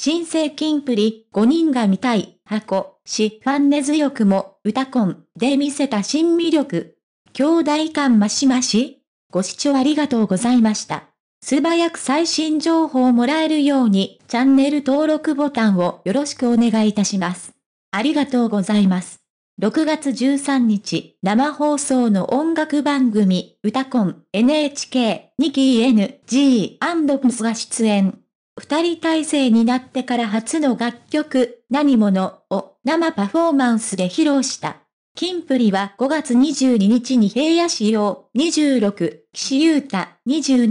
新生金プリ、5人が見たい、箱、し、ファン根強くも、歌コン、で見せた新魅力。兄弟感マしマしご視聴ありがとうございました。素早く最新情報をもらえるように、チャンネル登録ボタンをよろしくお願いいたします。ありがとうございます。6月13日、生放送の音楽番組、歌コン、NHK、ニキ NG& プスが出演。二人体制になってから初の楽曲、何者を生パフォーマンスで披露した。キンプリは5月22日に平野市を26、岸優太27、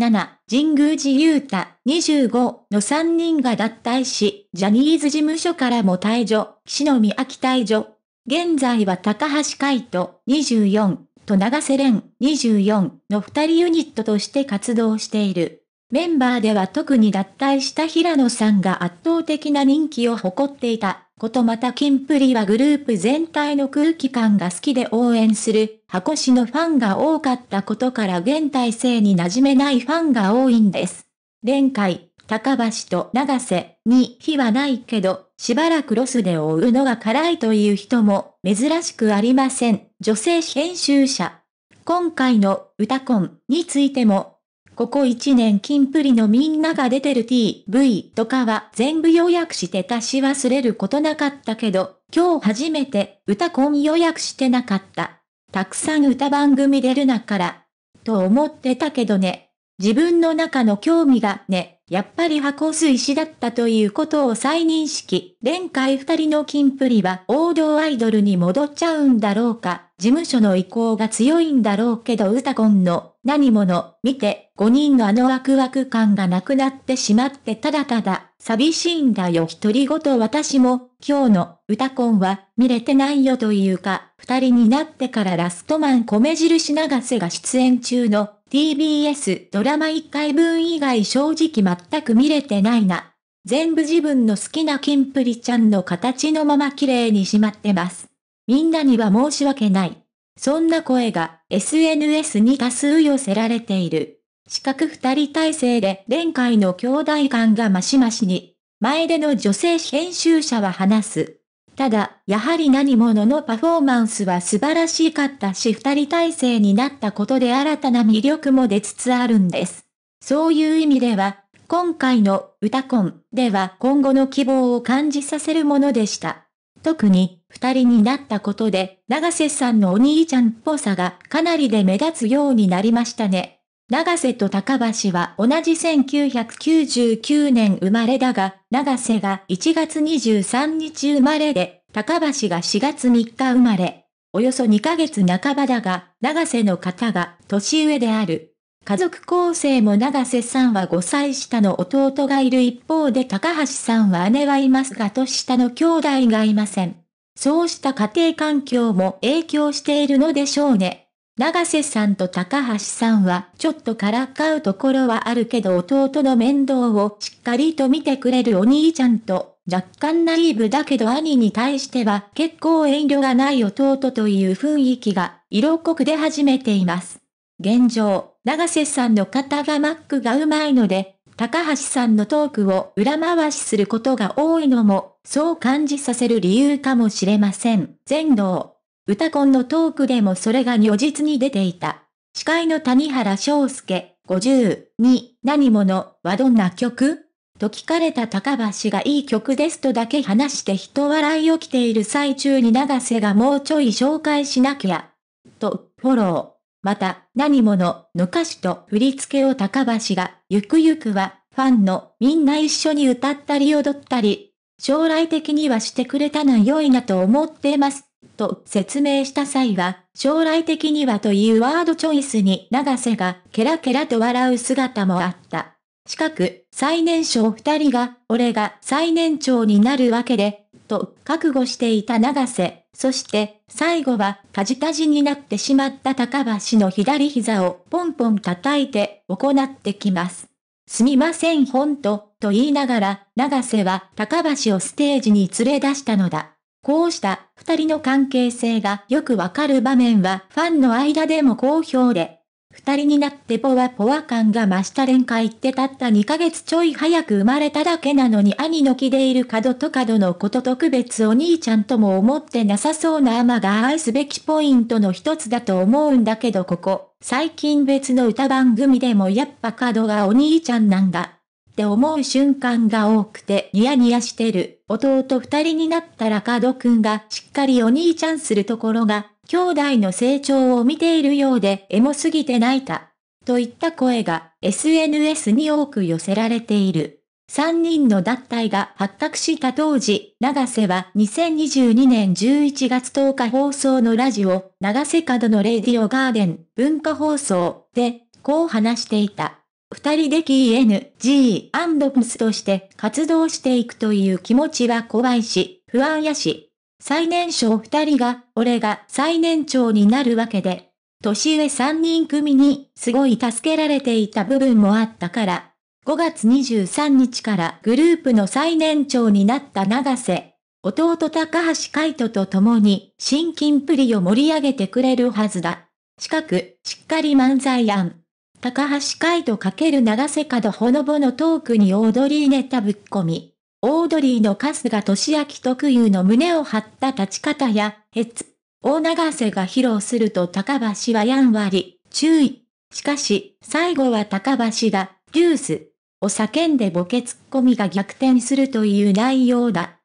神宮寺優太25の3人が脱退し、ジャニーズ事務所からも退場、岸の宮秋退場。現在は高橋海人24と長瀬廉24の2人ユニットとして活動している。メンバーでは特に脱退した平野さんが圧倒的な人気を誇っていたことまたキンプリはグループ全体の空気感が好きで応援する、箱市のファンが多かったことから現体制に馴染めないファンが多いんです。前回、高橋と長瀬に火はないけど、しばらくロスで追うのが辛いという人も珍しくありません。女性編集者。今回の歌コンについてもここ1年金プリのみんなが出てる TV とかは全部予約してたし忘れることなかったけど、今日初めて歌コン予約してなかった。たくさん歌番組出るなから。と思ってたけどね。自分の中の興味がね、やっぱり箱水石だったということを再認識。前回二人の金プリは王道アイドルに戻っちゃうんだろうか、事務所の意向が強いんだろうけど歌コンの何者見て、5人のあのワクワク感がなくなってしまってただただ寂しいんだよ独り言私も、今日の歌コンは見れてないよというか、二人になってからラストマン米印長瀬が出演中の TBS ドラマ1回分以外正直全く見れてないな。全部自分の好きなキンプリちゃんの形のまま綺麗にしまってます。みんなには申し訳ない。そんな声が SNS に多数寄せられている。四角二人体制で前回の兄弟感がマシマシに。前での女性編集者は話す。ただ、やはり何者のパフォーマンスは素晴らしかったし二人体制になったことで新たな魅力も出つつあるんです。そういう意味では、今回の歌コンでは今後の希望を感じさせるものでした。特に、二人になったことで、長瀬さんのお兄ちゃんっぽさがかなりで目立つようになりましたね。長瀬と高橋は同じ1999年生まれだが、長瀬が1月23日生まれで、高橋が4月3日生まれ。およそ2ヶ月半ばだが、長瀬の方が年上である。家族構成も長瀬さんは5歳下の弟がいる一方で高橋さんは姉はいますが年下の兄弟がいません。そうした家庭環境も影響しているのでしょうね。長瀬さんと高橋さんは、ちょっとからかうところはあるけど弟の面倒をしっかりと見てくれるお兄ちゃんと、若干ナイーブだけど兄に対しては結構遠慮がない弟という雰囲気が、色濃く出始めています。現状、長瀬さんの方がマックがうまいので、高橋さんのトークを裏回しすることが多いのも、そう感じさせる理由かもしれません。全能。歌コンのトークでもそれが如実に出ていた。司会の谷原章介、5に、何者はどんな曲と聞かれた高橋がいい曲ですとだけ話して人笑い起きている最中に長瀬がもうちょい紹介しなきゃ。と、フォロー。また、何者の歌詞と振り付けを高橋が、ゆくゆくは、ファンのみんな一緒に歌ったり踊ったり、将来的にはしてくれたの良いなと思ってますと説明した際は、将来的にはというワードチョイスに長瀬がケラケラと笑う姿もあった。近く、最年少二人が、俺が最年長になるわけで、と覚悟していた長瀬。そして、最後は、かじたじになってしまった高橋の左膝をポンポン叩いて行ってきます。すみませんほんと、と言いながら、長瀬は高橋をステージに連れ出したのだ。こうした二人の関係性がよくわかる場面はファンの間でも好評で、二人になってポワポワ感が増した連会ってたった2ヶ月ちょい早く生まれただけなのに兄の気でいる角と角のこと特別お兄ちゃんとも思ってなさそうな天が愛すべきポイントの一つだと思うんだけどここ、最近別の歌番組でもやっぱ角がお兄ちゃんなんだって思う瞬間が多くてニヤニヤしてる。弟二人になったら角くんがしっかりお兄ちゃんするところが、兄弟の成長を見ているようでエモすぎて泣いた。といった声が SNS に多く寄せられている。三人の脱退が発覚した当時、長瀬は2022年11月10日放送のラジオ、長瀬角のレディオガーデン文化放送で、こう話していた。二人で k n g p スとして活動していくという気持ちは怖いし、不安やし。最年少二人が、俺が最年長になるわけで。年上三人組に、すごい助けられていた部分もあったから。5月23日からグループの最年長になった長瀬。弟高橋海人と共に、新金プリを盛り上げてくれるはずだ。近く、しっかり漫才案。高橋海人×長瀬角ほのぼのトークにオードリーネタぶっ込み。オードリーの春日俊明特有の胸を張った立ち方や、ヘッツ。大長瀬が披露すると高橋はやんわり、注意。しかし、最後は高橋が、デュース。を叫んでボケツッコミが逆転するという内容だ。